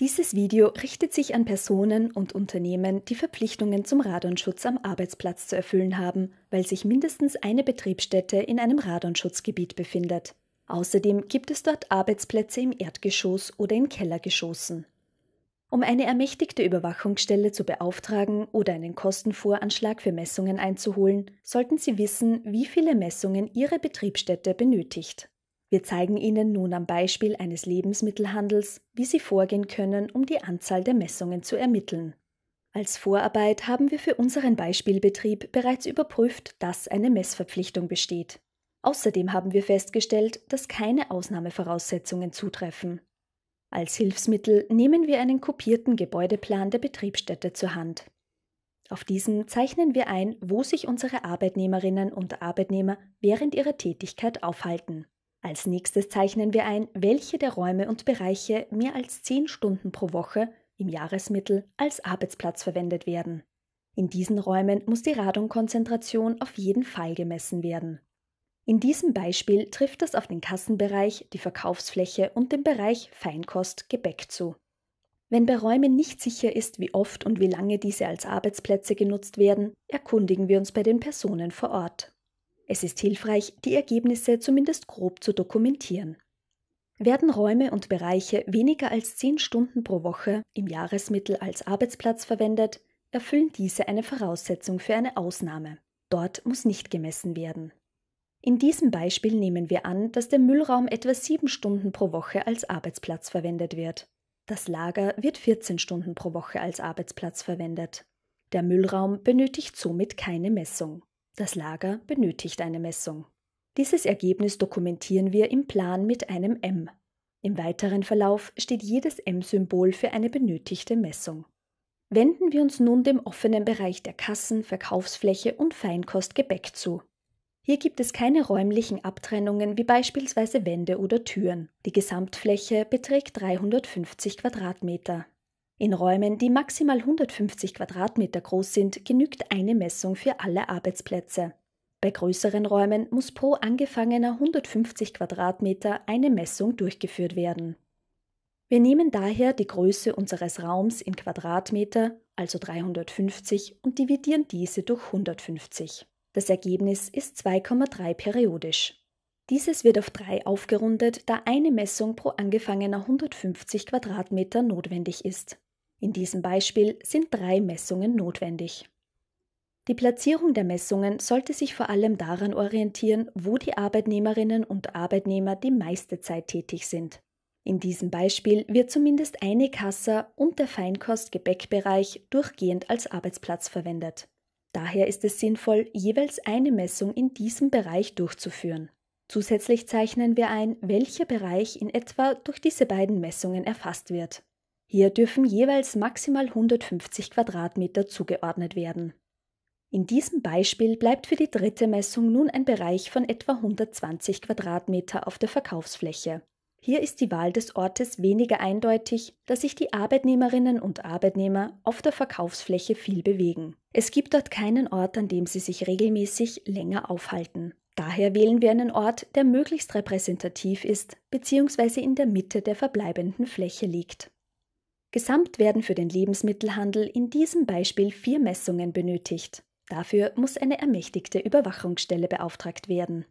Dieses Video richtet sich an Personen und Unternehmen, die Verpflichtungen zum Radonschutz am Arbeitsplatz zu erfüllen haben, weil sich mindestens eine Betriebsstätte in einem Radonschutzgebiet befindet. Außerdem gibt es dort Arbeitsplätze im Erdgeschoss oder in Kellergeschossen. Um eine ermächtigte Überwachungsstelle zu beauftragen oder einen Kostenvoranschlag für Messungen einzuholen, sollten Sie wissen, wie viele Messungen Ihre Betriebsstätte benötigt. Wir zeigen Ihnen nun am Beispiel eines Lebensmittelhandels, wie Sie vorgehen können, um die Anzahl der Messungen zu ermitteln. Als Vorarbeit haben wir für unseren Beispielbetrieb bereits überprüft, dass eine Messverpflichtung besteht. Außerdem haben wir festgestellt, dass keine Ausnahmevoraussetzungen zutreffen. Als Hilfsmittel nehmen wir einen kopierten Gebäudeplan der Betriebsstätte zur Hand. Auf diesem zeichnen wir ein, wo sich unsere Arbeitnehmerinnen und Arbeitnehmer während ihrer Tätigkeit aufhalten. Als nächstes zeichnen wir ein, welche der Räume und Bereiche mehr als 10 Stunden pro Woche im Jahresmittel als Arbeitsplatz verwendet werden. In diesen Räumen muss die Radonkonzentration auf jeden Fall gemessen werden. In diesem Beispiel trifft das auf den Kassenbereich, die Verkaufsfläche und den Bereich Feinkost Gebäck zu. Wenn bei Räumen nicht sicher ist, wie oft und wie lange diese als Arbeitsplätze genutzt werden, erkundigen wir uns bei den Personen vor Ort. Es ist hilfreich, die Ergebnisse zumindest grob zu dokumentieren. Werden Räume und Bereiche weniger als 10 Stunden pro Woche im Jahresmittel als Arbeitsplatz verwendet, erfüllen diese eine Voraussetzung für eine Ausnahme. Dort muss nicht gemessen werden. In diesem Beispiel nehmen wir an, dass der Müllraum etwa 7 Stunden pro Woche als Arbeitsplatz verwendet wird. Das Lager wird 14 Stunden pro Woche als Arbeitsplatz verwendet. Der Müllraum benötigt somit keine Messung. Das Lager benötigt eine Messung. Dieses Ergebnis dokumentieren wir im Plan mit einem M. Im weiteren Verlauf steht jedes M-Symbol für eine benötigte Messung. Wenden wir uns nun dem offenen Bereich der Kassen, Verkaufsfläche und Feinkostgebäck zu. Hier gibt es keine räumlichen Abtrennungen wie beispielsweise Wände oder Türen. Die Gesamtfläche beträgt 350 Quadratmeter. In Räumen, die maximal 150 Quadratmeter groß sind, genügt eine Messung für alle Arbeitsplätze. Bei größeren Räumen muss pro angefangener 150 Quadratmeter eine Messung durchgeführt werden. Wir nehmen daher die Größe unseres Raums in Quadratmeter, also 350, und dividieren diese durch 150. Das Ergebnis ist 2,3 periodisch. Dieses wird auf 3 aufgerundet, da eine Messung pro angefangener 150 Quadratmeter notwendig ist. In diesem Beispiel sind drei Messungen notwendig. Die Platzierung der Messungen sollte sich vor allem daran orientieren, wo die Arbeitnehmerinnen und Arbeitnehmer die meiste Zeit tätig sind. In diesem Beispiel wird zumindest eine Kasse und der Feinkost-Gebäckbereich durchgehend als Arbeitsplatz verwendet. Daher ist es sinnvoll, jeweils eine Messung in diesem Bereich durchzuführen. Zusätzlich zeichnen wir ein, welcher Bereich in etwa durch diese beiden Messungen erfasst wird. Hier dürfen jeweils maximal 150 Quadratmeter zugeordnet werden. In diesem Beispiel bleibt für die dritte Messung nun ein Bereich von etwa 120 Quadratmeter auf der Verkaufsfläche. Hier ist die Wahl des Ortes weniger eindeutig, da sich die Arbeitnehmerinnen und Arbeitnehmer auf der Verkaufsfläche viel bewegen. Es gibt dort keinen Ort, an dem sie sich regelmäßig länger aufhalten. Daher wählen wir einen Ort, der möglichst repräsentativ ist bzw. in der Mitte der verbleibenden Fläche liegt. Gesamt werden für den Lebensmittelhandel in diesem Beispiel vier Messungen benötigt. Dafür muss eine ermächtigte Überwachungsstelle beauftragt werden